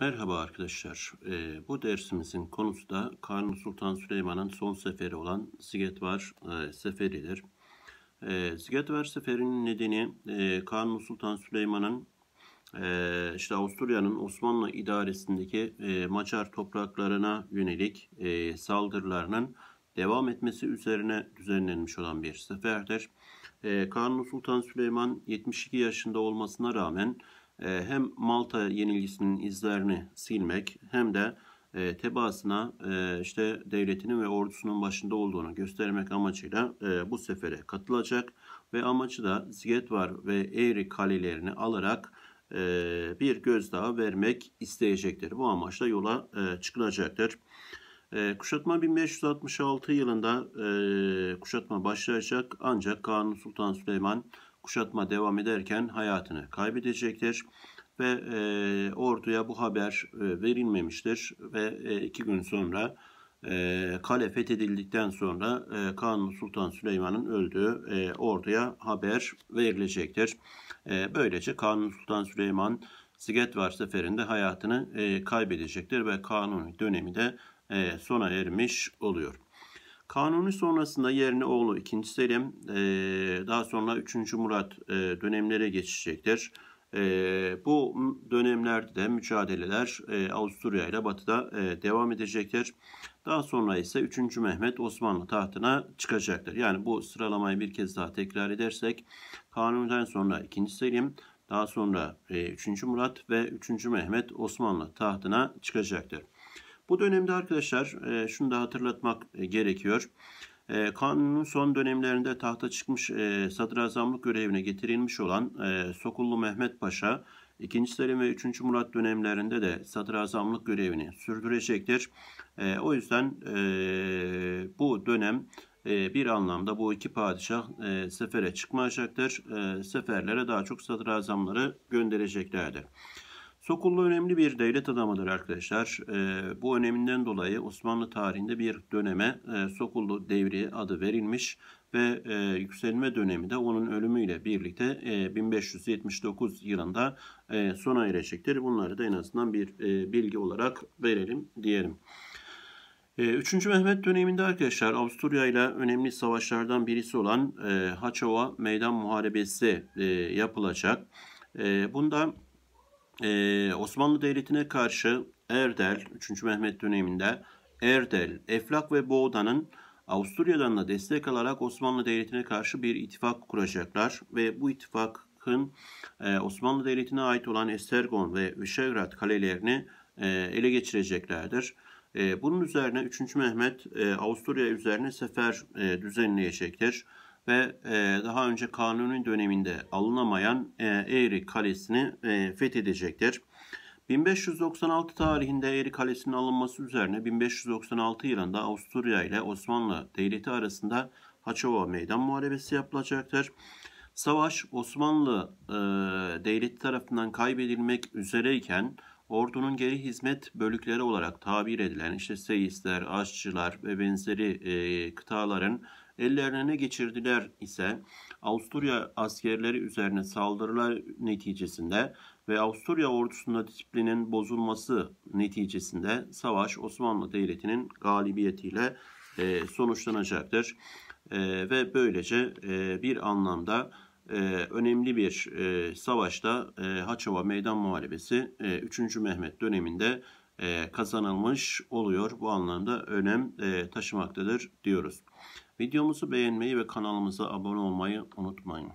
Merhaba arkadaşlar. Ee, bu dersimizin konusu da Kanuni Sultan Süleyman'ın son seferi olan Sigetvar e, seferidir. E, Sigetvar seferinin nedeni e, Kanuni Sultan Süleyman'ın e, işte Avusturya'nın Osmanlı idaresindeki e, Macar topraklarına yönelik e, saldırılarının devam etmesi üzerine düzenlenmiş olan bir seferdir. E, Kanuni Sultan Süleyman 72 yaşında olmasına rağmen e, hem Malta yenilgisinin izlerini silmek hem de e, tebaasına e, işte devletinin ve ordusunun başında olduğunu göstermek amacıyla e, bu sefere katılacak ve amacı da Zigetvar ve Eğri kalelerini alarak e, bir gözdağı vermek isteyecektir. Bu amaçla yola çıkılacaktır. kuşatma 1566 yılında kuşatma başlayacak ancak Kanuni Sultan Süleyman kuşatma devam ederken hayatını kaybedecektir ve e, orduya bu haber e, verilmemiştir ve e, iki gün sonra e, kale fethedildikten sonra e, Kanuni Sultan Süleyman'ın öldüğü e, orduya haber verilecektir. E, böylece Kanuni Sultan Süleyman Sigetvar seferinde hayatını e, kaybedecektir ve Kanuni dönemi de e, sona ermiş oluyor. Kanuni sonrasında yerine oğlu 2. Selim, e, daha sonra 3. Murat e, dönemlere geçecektir. E, bu dönemlerde de mücadeleler Avusturya ile Batı'da devam edecektir. Daha sonra ise 3. Mehmet Osmanlı tahtına çıkacaktır. Yani bu sıralamayı bir kez daha tekrar edersek Kanuni'den sonra 2. Selim, daha sonra 3. Murat ve 3. Mehmet Osmanlı tahtına çıkacaktır. Bu dönemde arkadaşlar e, şunu da hatırlatmak e, gerekiyor. E, kanunun son dönemlerinde tahta çıkmış sadrazamlık görevine getirilmiş olan Sokullu Mehmet Paşa, 2. Selim ve 3. Murat dönemlerinde de sadrazamlık görevini sürdürecektir. O yüzden bu dönem bir anlamda bu iki padişah sefere çıkmayacaktır. Seferlere daha çok sadrazamları göndereceklerdir. Sokullu önemli bir devlet adamıdır arkadaşlar. E, bu öneminden dolayı Osmanlı tarihinde bir döneme e, Sokullu devri adı verilmiş ve e, yükselme dönemi de onun ölümüyle birlikte e, 1579 yılında e, sona erecektir. Bunları da en azından bir e, bilgi olarak verelim diyelim. 3. E, Mehmet döneminde arkadaşlar Avusturya ile önemli savaşlardan birisi olan e, Haçova Meydan Muharebesi e, yapılacak. Bunda e, Osmanlı Devleti'ne karşı Erdel, 3. Mehmet döneminde Erdel, Eflak ve Boğda'nın Avusturya'dan da destek alarak Osmanlı Devleti'ne karşı bir ittifak kuracaklar ve bu ittifakın e, Osmanlı Devleti'ne ait olan Estergon ve Vişegrad kalelerini e, ele geçireceklerdir. E, bunun üzerine 3. Mehmet e, Avusturya üzerine sefer e, düzenleyecektir ve e, daha önce Kanuni döneminde alınamayan e, Eğri Kalesi'ni e, fethedecektir. 1596 tarihinde Eğri Kalesi'nin alınması üzerine 1596 yılında Avusturya ile Osmanlı Devleti arasında Haçova Meydan Muharebesi yapılacaktır. Savaş Osmanlı e, Devleti tarafından kaybedilmek üzereyken ordunun geri hizmet bölükleri olarak tabir edilen işte seyisler, aşçılar ve benzeri e, kıtaların Ellerine ne geçirdiler ise Avusturya askerleri üzerine saldırılar neticesinde ve Avusturya ordusunda disiplinin bozulması neticesinde savaş Osmanlı Devleti'nin galibiyetiyle e, sonuçlanacaktır. E, ve böylece e, bir anlamda e, önemli bir e, savaşta e, Haçova Meydan Muharebesi e, 3. Mehmet döneminde e, kazanılmış oluyor. Bu anlamda önem e, taşımaktadır diyoruz. Videomuzu beğenmeyi ve kanalımıza abone olmayı unutmayın.